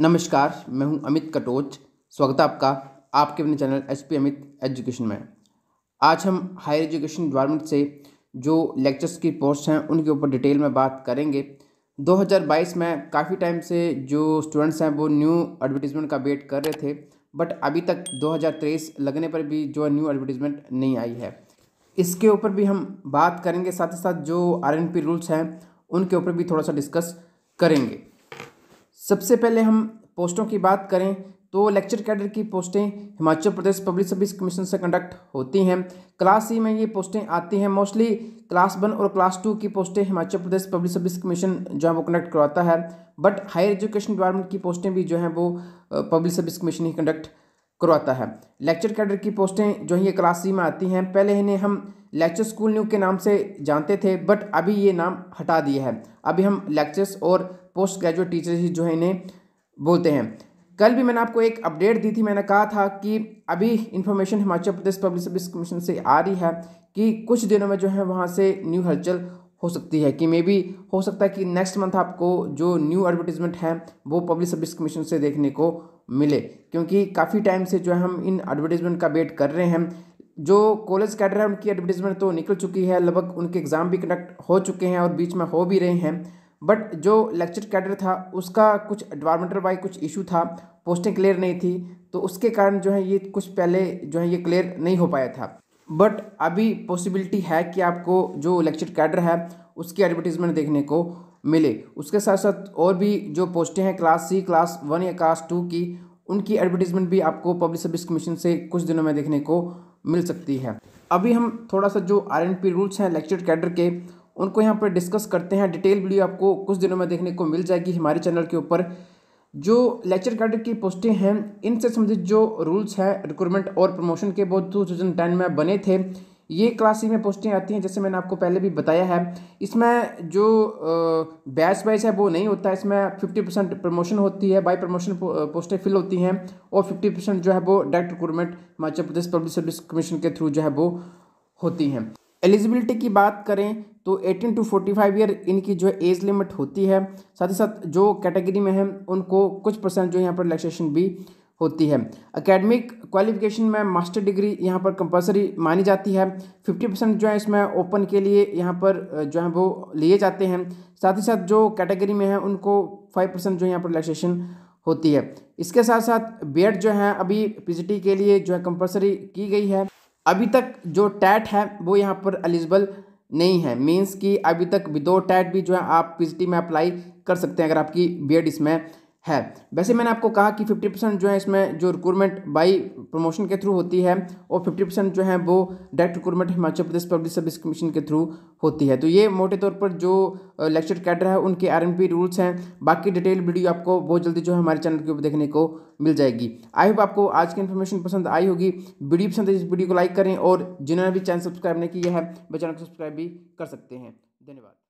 नमस्कार मैं हूं अमित कटोच स्वागत है आपका आपके अपने channel S P Amit education में आज हम हायर एजुकेशन डिपार्टमेंट से जो लेक्चर्स की पोस्ट हैं उनके ऊपर डिटेल में बात करेंगे 2022 में काफ़ी टाइम से जो स्टूडेंट्स हैं वो न्यू एडवर्टीज़मेंट का वेट कर रहे थे बट अभी तक 2023 लगने पर भी जो न्यू एडवर्टीज़मेंट नहीं आई है इसके ऊपर भी हम बात करेंगे साथ ही साथ जो आर रूल्स हैं उनके ऊपर भी थोड़ा सा डिस्कस करेंगे सबसे पहले हम पोस्टों की बात करें तो लेक्चर कैडर की पोस्टें Himachal Pradesh public service commission से कंडक्ट होती हैं क्लास सी में ये पोस्टें आती हैं मोस्टली क्लास वन और क्लास टू की पोस्टें Himachal Pradesh public service commission जो है वो कंडक्ट करवाता है बट हायर एजुकेशन डिपार्टमेंट की पोस्टें भी जो हैं वो पब्लिक सर्विस कमीशन ही कंडक्ट करवाता है लेक्चर कैडर की पोस्टें जो हैं ये क्लास सी में आती हैं पहले इन्हें हम लेक्चर स्कूल न्यू के नाम से जानते थे बट अभी ये नाम हटा दिया है अभी हम लेक्चर्स और पोस्ट ग्रेजुएट टीचर ही जो है इन्हें बोलते हैं कल भी मैंने आपको एक अपडेट दी थी मैंने कहा था कि अभी information Himachal Pradesh public service commission से आ रही है कि कुछ दिनों में जो है वहाँ से न्यू हलचल हो सकती है कि मे बी हो सकता है कि नेक्स्ट मंथ आपको जो न्यू एडवर्टीजमेंट है वो पब्लिक सर्विस कमीशन से देखने को मिले क्योंकि काफ़ी टाइम से जो है हम इन एडवर्टीजमेंट का वेट कर रहे हैं जो कॉलेज कैडर है उनकी एडवर्टीजमेंट तो निकल चुकी है लगभग उनके एग्ज़ाम भी कंडक्ट हो चुके हैं और बीच में हो भी रहे हैं बट जो लेक्चर कैडर था उसका कुछ डिपार्टमेंटर वाइज कुछ इशू था पोस्टें क्लियर नहीं थी तो उसके कारण जो है ये कुछ पहले जो है ये क्लियर नहीं हो पाया था बट अभी पॉसिबिलिटी है कि आपको जो लेक्चर कैडर है उसकी एडवर्टीजमेंट देखने को मिले उसके साथ साथ और भी जो पोस्टें हैं क्लास सी क्लास वन या क्लास टू की उनकी एडवर्टीजमेंट भी आपको पब्लिक सर्विस कमीशन से कुछ दिनों में देखने को मिल सकती है अभी हम थोड़ा सा जो आर रूल्स हैं लेक्चर कैडर के उनको यहाँ पर डिस्कस करते हैं डिटेल वीडियो आपको कुछ दिनों में देखने को मिल जाएगी हमारे चैनल के ऊपर जो लेक्चर कैडर की पोस्टें हैं इनसे संबंधित जो रूल्स हैं रिक्रूटमेंट और प्रमोशन के वो टू में बने थे ये क्लासेज में पोस्टिंग आती हैं जैसे मैंने आपको पहले भी बताया है इसमें जो बैच वाइज है वो नहीं होता इसमें फिफ्टी परसेंट प्रमोशन होती है बाई प्रमोशन पोस्टें फिल होती हैं और फिफ्टी परसेंट जो है वो direct recruitment Himachal Pradesh public service commission के थ्रू जो है वो होती हैं एलिजिबिलिटी की बात करें तो eighteen to forty five year इनकी जो है एज लिमिट होती है साथ ही साथ जो कैटेगरी में हैं उनको कुछ परसेंट जो यहाँ पर रिलैक्सेशन भी होती है एकेडमिक क्वालिफिकेशन में मास्टर डिग्री यहाँ पर कंपलसरी मानी जाती है फिफ्टी परसेंट जो है इसमें ओपन के लिए यहाँ पर जो है वो लिए जाते हैं साथ ही साथ जो कैटेगरी में है उनको फाइव परसेंट जो यहाँ पर रिलैक्सेशन होती है इसके साथ साथ बीएड जो है अभी पीजीटी के लिए जो है कंपलसरी की गई है अभी तक जो टैट है वो यहाँ पर एलिजिबल नहीं है मीन्स कि अभी तक विदो टैट भी जो है आप पीजीटी में अप्लाई कर सकते हैं अगर आपकी बीएड इसमें है वैसे मैंने आपको कहा कि 50 परसेंट जो है इसमें जो रिक्रूटमेंट बाई प्रमोशन के थ्रू होती है और 50 परसेंट जो है वो direct recruitment Himachal Pradesh public service commission के थ्रू होती है तो ये मोटे तौर पर जो लेक्चर कैडर है उनके आर रूल्स हैं बाकी डिटेल वीडियो आपको बहुत जल्दी जो है हमारे चैनल के ऊपर देखने को मिल जाएगी आई होप आपको आज की इन्फॉर्मेशन पसंद आई होगी वीडियो पसंद है तो इस वीडियो को लाइक करें और जिन्होंने भी चैनल सब्सक्राइब नहीं किया है वह चैनल को सब्सक्राइब भी कर सकते हैं धन्यवाद